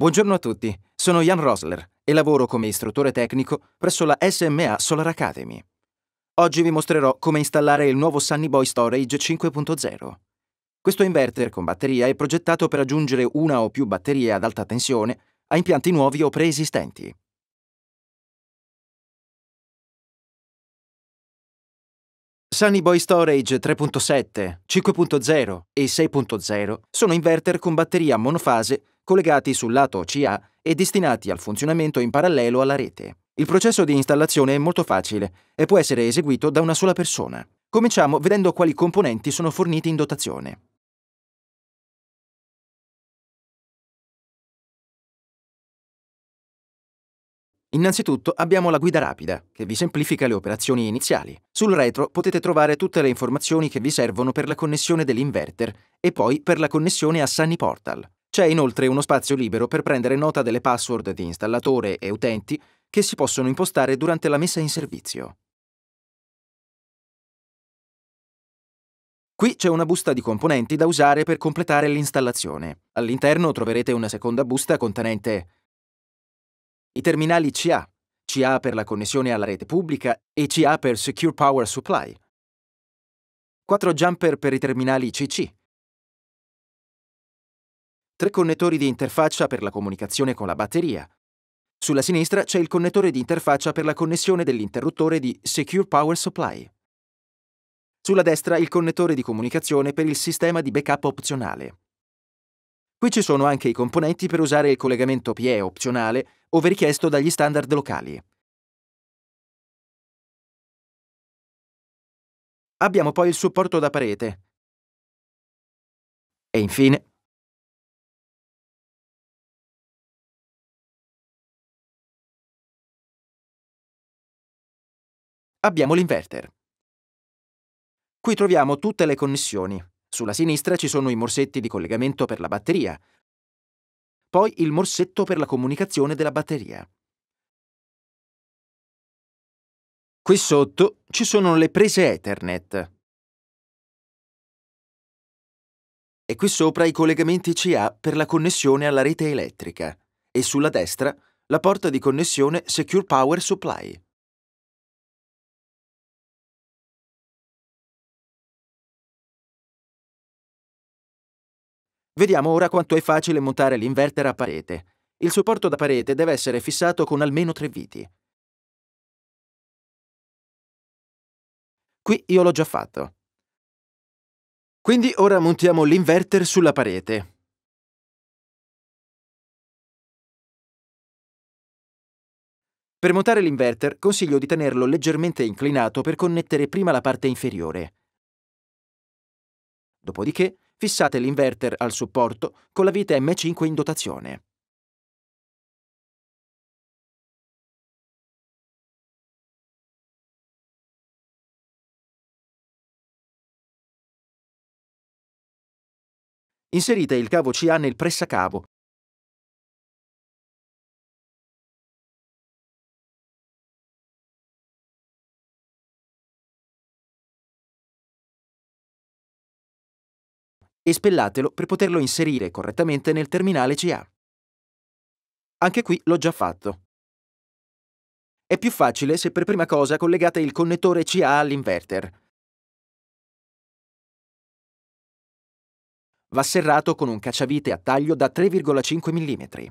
Buongiorno a tutti, sono Jan Rosler e lavoro come istruttore tecnico presso la SMA Solar Academy. Oggi vi mostrerò come installare il nuovo Sunny Boy Storage 5.0. Questo inverter con batteria è progettato per aggiungere una o più batterie ad alta tensione a impianti nuovi o preesistenti. Sunny Boy Storage 3.7, 5.0 e 6.0 sono inverter con batteria monofase collegati sul lato CA e destinati al funzionamento in parallelo alla rete. Il processo di installazione è molto facile e può essere eseguito da una sola persona. Cominciamo vedendo quali componenti sono forniti in dotazione. Innanzitutto abbiamo la guida rapida, che vi semplifica le operazioni iniziali. Sul retro potete trovare tutte le informazioni che vi servono per la connessione dell'inverter e poi per la connessione a Sunny Portal. C'è inoltre uno spazio libero per prendere nota delle password di installatore e utenti che si possono impostare durante la messa in servizio. Qui c'è una busta di componenti da usare per completare l'installazione. All'interno troverete una seconda busta contenente i terminali CA, CA per la connessione alla rete pubblica e CA per Secure Power Supply. 4 jumper per i terminali CC. 3 connettori di interfaccia per la comunicazione con la batteria. Sulla sinistra c'è il connettore di interfaccia per la connessione dell'interruttore di Secure Power Supply. Sulla destra il connettore di comunicazione per il sistema di backup opzionale. Qui ci sono anche i componenti per usare il collegamento PE opzionale ove richiesto dagli standard locali. Abbiamo poi il supporto da parete. E infine abbiamo l'inverter. Qui troviamo tutte le connessioni. Sulla sinistra ci sono i morsetti di collegamento per la batteria, poi il morsetto per la comunicazione della batteria. Qui sotto ci sono le prese Ethernet. E qui sopra i collegamenti CA per la connessione alla rete elettrica. E sulla destra la porta di connessione Secure Power Supply. Vediamo ora quanto è facile montare l'inverter a parete. Il supporto da parete deve essere fissato con almeno tre viti. Qui io l'ho già fatto. Quindi ora montiamo l'inverter sulla parete. Per montare l'inverter consiglio di tenerlo leggermente inclinato per connettere prima la parte inferiore. Dopodiché fissate l'inverter al supporto con la vite M5 in dotazione. Inserite il cavo CA nel pressacavo e spellatelo per poterlo inserire correttamente nel terminale CA. Anche qui l'ho già fatto. È più facile se per prima cosa collegate il connettore CA all'inverter. Va serrato con un cacciavite a taglio da 3,5 mm.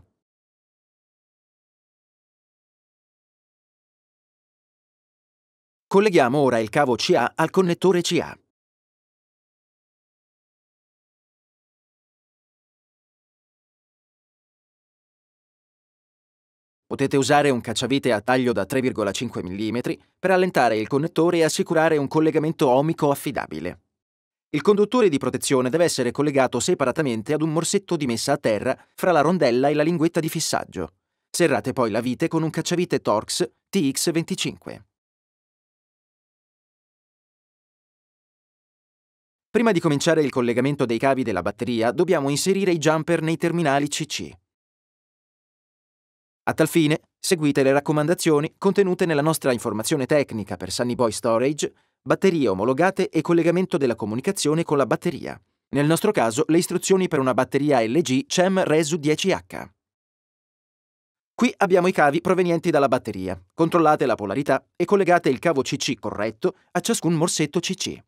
Colleghiamo ora il cavo CA al connettore CA. Potete usare un cacciavite a taglio da 3,5 mm per allentare il connettore e assicurare un collegamento omico affidabile. Il conduttore di protezione deve essere collegato separatamente ad un morsetto di messa a terra fra la rondella e la linguetta di fissaggio. Serrate poi la vite con un cacciavite Torx TX25. Prima di cominciare il collegamento dei cavi della batteria, dobbiamo inserire i jumper nei terminali CC. A tal fine, seguite le raccomandazioni contenute nella nostra informazione tecnica per Sunny Boy Storage, batterie omologate e collegamento della comunicazione con la batteria. Nel nostro caso, le istruzioni per una batteria LG CEM Resu 10H. Qui abbiamo i cavi provenienti dalla batteria. Controllate la polarità e collegate il cavo CC corretto a ciascun morsetto CC.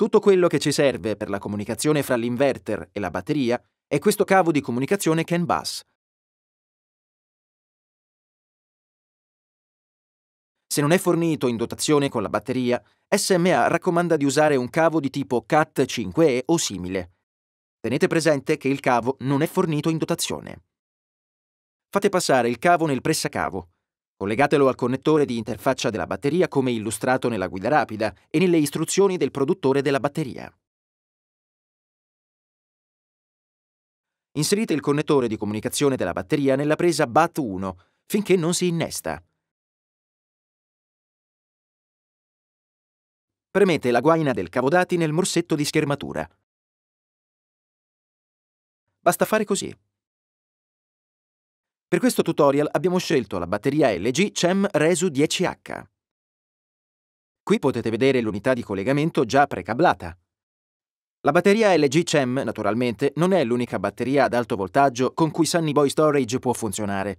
Tutto quello che ci serve per la comunicazione fra l'inverter e la batteria è questo cavo di comunicazione CAN bus. Se non è fornito in dotazione con la batteria, SMA raccomanda di usare un cavo di tipo CAT5E o simile. Tenete presente che il cavo non è fornito in dotazione. Fate passare il cavo nel pressacavo. Collegatelo al connettore di interfaccia della batteria come illustrato nella guida rapida e nelle istruzioni del produttore della batteria. Inserite il connettore di comunicazione della batteria nella presa BAT1 finché non si innesta. Premete la guaina del cavodati nel morsetto di schermatura. Basta fare così. Per questo tutorial abbiamo scelto la batteria LG CEM Resu 10H. Qui potete vedere l'unità di collegamento già precablata. La batteria LG CEM, naturalmente, non è l'unica batteria ad alto voltaggio con cui Sunny Boy Storage può funzionare.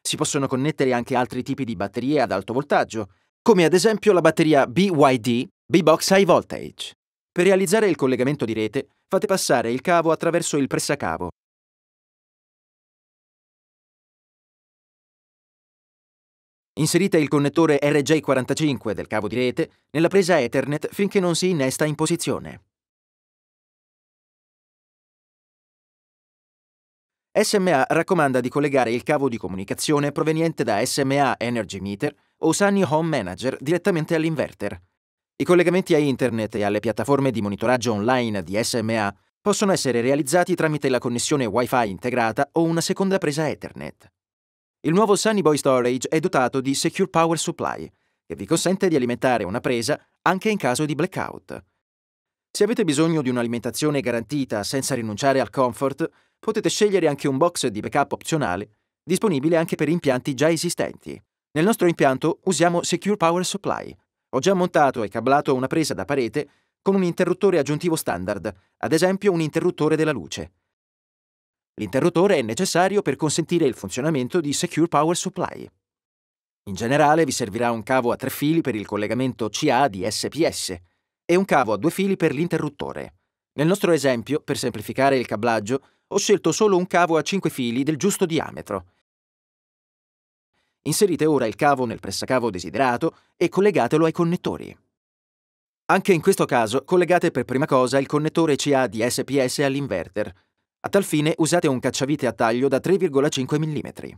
Si possono connettere anche altri tipi di batterie ad alto voltaggio, come ad esempio la batteria BYD B-Box High Voltage. Per realizzare il collegamento di rete, fate passare il cavo attraverso il pressacavo, Inserite il connettore RJ45 del cavo di rete nella presa Ethernet finché non si innesta in posizione. SMA raccomanda di collegare il cavo di comunicazione proveniente da SMA Energy Meter o Sunny Home Manager direttamente all'inverter. I collegamenti a internet e alle piattaforme di monitoraggio online di SMA possono essere realizzati tramite la connessione Wi-Fi integrata o una seconda presa Ethernet. Il nuovo Sunny Boy Storage è dotato di Secure Power Supply, che vi consente di alimentare una presa anche in caso di blackout. Se avete bisogno di un'alimentazione garantita senza rinunciare al comfort, potete scegliere anche un box di backup opzionale, disponibile anche per impianti già esistenti. Nel nostro impianto usiamo Secure Power Supply. Ho già montato e cablato una presa da parete con un interruttore aggiuntivo standard, ad esempio un interruttore della luce. L'interruttore è necessario per consentire il funzionamento di Secure Power Supply. In generale vi servirà un cavo a tre fili per il collegamento CA di SPS e un cavo a due fili per l'interruttore. Nel nostro esempio, per semplificare il cablaggio, ho scelto solo un cavo a 5 fili del giusto diametro. Inserite ora il cavo nel pressacavo desiderato e collegatelo ai connettori. Anche in questo caso collegate per prima cosa il connettore CA di SPS all'inverter, a tal fine usate un cacciavite a taglio da 3,5 mm.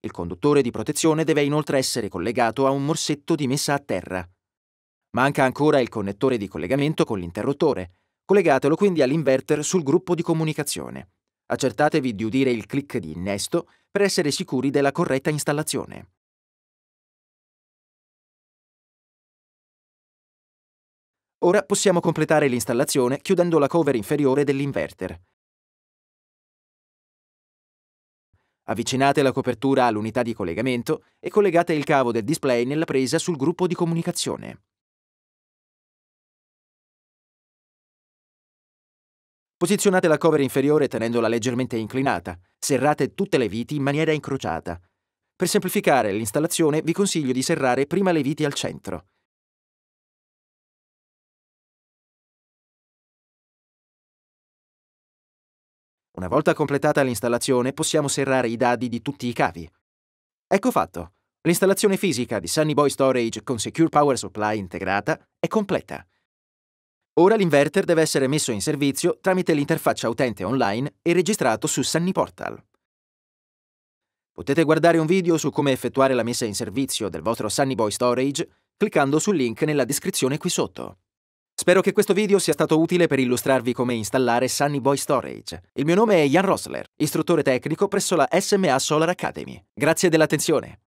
Il conduttore di protezione deve inoltre essere collegato a un morsetto di messa a terra. Manca ancora il connettore di collegamento con l'interruttore. Collegatelo quindi all'inverter sul gruppo di comunicazione. Accertatevi di udire il click di innesto per essere sicuri della corretta installazione. Ora possiamo completare l'installazione chiudendo la cover inferiore dell'inverter. Avvicinate la copertura all'unità di collegamento e collegate il cavo del display nella presa sul gruppo di comunicazione. Posizionate la cover inferiore tenendola leggermente inclinata, serrate tutte le viti in maniera incrociata. Per semplificare l'installazione vi consiglio di serrare prima le viti al centro. Una volta completata l'installazione possiamo serrare i dadi di tutti i cavi. Ecco fatto! L'installazione fisica di Sunny Boy Storage con Secure Power Supply integrata è completa. Ora l'inverter deve essere messo in servizio tramite l'interfaccia utente online e registrato su Sunny Portal. Potete guardare un video su come effettuare la messa in servizio del vostro Sunny Boy Storage cliccando sul link nella descrizione qui sotto. Spero che questo video sia stato utile per illustrarvi come installare Sunny Boy Storage. Il mio nome è Jan Rosler, istruttore tecnico presso la SMA Solar Academy. Grazie dell'attenzione!